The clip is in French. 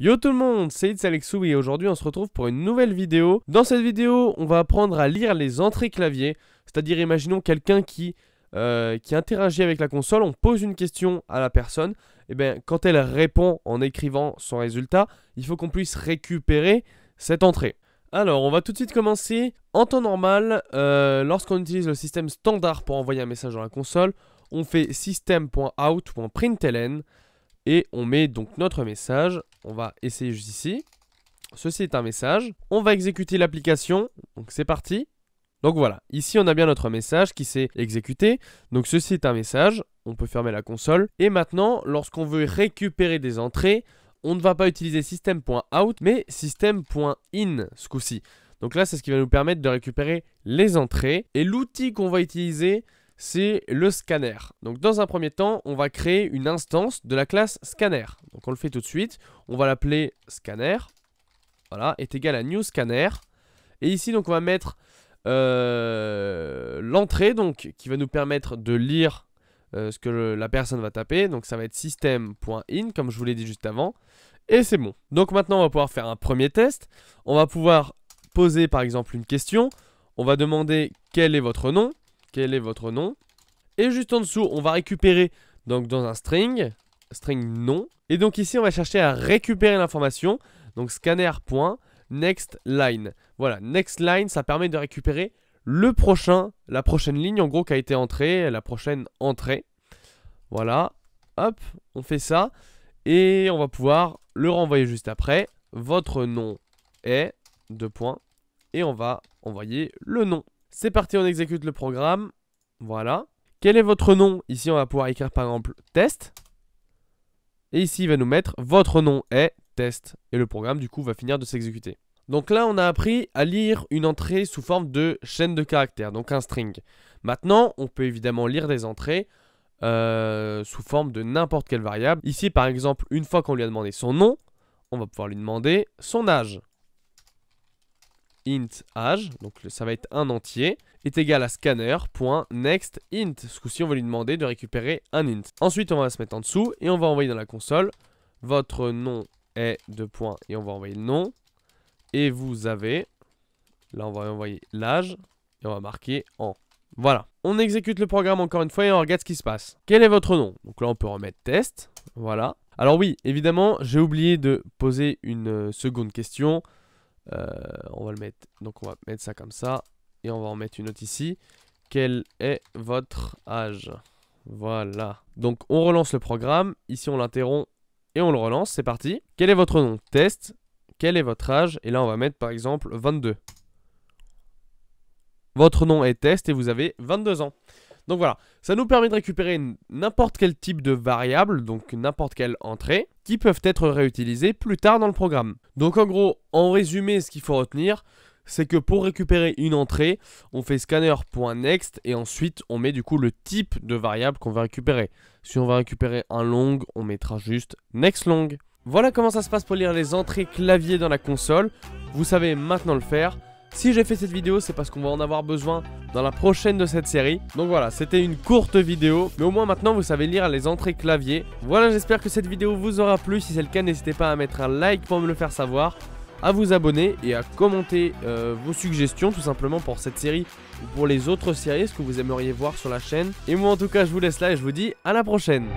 Yo tout le monde, c'est It's Alexou et aujourd'hui on se retrouve pour une nouvelle vidéo. Dans cette vidéo, on va apprendre à lire les entrées clavier, c'est-à-dire imaginons quelqu'un qui, euh, interagit avec la console, on pose une question à la personne, et eh bien quand elle répond en écrivant son résultat, il faut qu'on puisse récupérer cette entrée. Alors on va tout de suite commencer. En temps normal, euh, lorsqu'on utilise le système standard pour envoyer un message dans la console, on fait system.out.println et on met donc notre message. On va essayer juste ici. Ceci est un message. On va exécuter l'application. Donc c'est parti. Donc voilà, ici on a bien notre message qui s'est exécuté. Donc ceci est un message, on peut fermer la console. Et maintenant, lorsqu'on veut récupérer des entrées, on ne va pas utiliser system.out mais system.in ce coup-ci. Donc là, c'est ce qui va nous permettre de récupérer les entrées. Et l'outil qu'on va utiliser, c'est le scanner. Donc dans un premier temps, on va créer une instance de la classe scanner. Donc on le fait tout de suite, on va l'appeler scanner, voilà, est égal à new scanner. Et ici donc on va mettre euh, l'entrée donc qui va nous permettre de lire euh, ce que la personne va taper. Donc ça va être system.in comme je vous l'ai dit juste avant. Et c'est bon. Donc maintenant on va pouvoir faire un premier test. On va pouvoir poser par exemple une question. On va demander quel est votre nom quel est votre nom. Et juste en dessous, on va récupérer donc dans un string, string nom. Et donc ici, on va chercher à récupérer l'information. Donc scanner.nextLine. Voilà, nextLine, ça permet de récupérer le prochain, la prochaine ligne en gros qui a été entrée, la prochaine entrée. Voilà, hop, on fait ça. Et on va pouvoir le renvoyer juste après. Votre nom est, deux points, et on va envoyer le nom. C'est parti, on exécute le programme. Voilà. Quel est votre nom Ici, on va pouvoir écrire par exemple test. Et ici, il va nous mettre votre nom est test. Et le programme, du coup, va finir de s'exécuter. Donc là, on a appris à lire une entrée sous forme de chaîne de caractères, donc un string. Maintenant, on peut évidemment lire des entrées euh, sous forme de n'importe quelle variable. Ici, par exemple, une fois qu'on lui a demandé son nom, on va pouvoir lui demander son âge int age, donc ça va être un entier, est égal à scanner.nextInt. Ce coup-ci, on va lui demander de récupérer un int. Ensuite, on va se mettre en dessous et on va envoyer dans la console votre nom est de point et on va envoyer le nom. Et vous avez, là on va envoyer l'âge et on va marquer en. Voilà. On exécute le programme encore une fois et on regarde ce qui se passe. Quel est votre nom Donc là on peut remettre test. Voilà. Alors oui, évidemment, j'ai oublié de poser une euh, seconde question. Euh, on va le mettre, donc on va mettre ça comme ça. Et on va en mettre une autre ici. Quel est votre âge Voilà. Donc on relance le programme. Ici on l'interrompt et on le relance. C'est parti. Quel est votre nom Test. Quel est votre âge Et là on va mettre par exemple 22. Votre nom est test et vous avez 22 ans. Donc voilà, ça nous permet de récupérer n'importe quel type de variable, donc n'importe quelle entrée qui peuvent être réutilisés plus tard dans le programme. Donc en gros, en résumé, ce qu'il faut retenir, c'est que pour récupérer une entrée, on fait scanner.next et ensuite on met du coup le type de variable qu'on va récupérer. Si on va récupérer un long, on mettra juste next long. Voilà comment ça se passe pour lire les entrées clavier dans la console. Vous savez maintenant le faire. Si j'ai fait cette vidéo, c'est parce qu'on va en avoir besoin dans la prochaine de cette série. Donc voilà, c'était une courte vidéo, mais au moins maintenant vous savez lire les entrées clavier. Voilà, j'espère que cette vidéo vous aura plu. Si c'est le cas, n'hésitez pas à mettre un like pour me le faire savoir à vous abonner et à commenter euh, vos suggestions tout simplement pour cette série ou pour les autres séries, ce que vous aimeriez voir sur la chaîne. Et moi en tout cas je vous laisse là et je vous dis à la prochaine.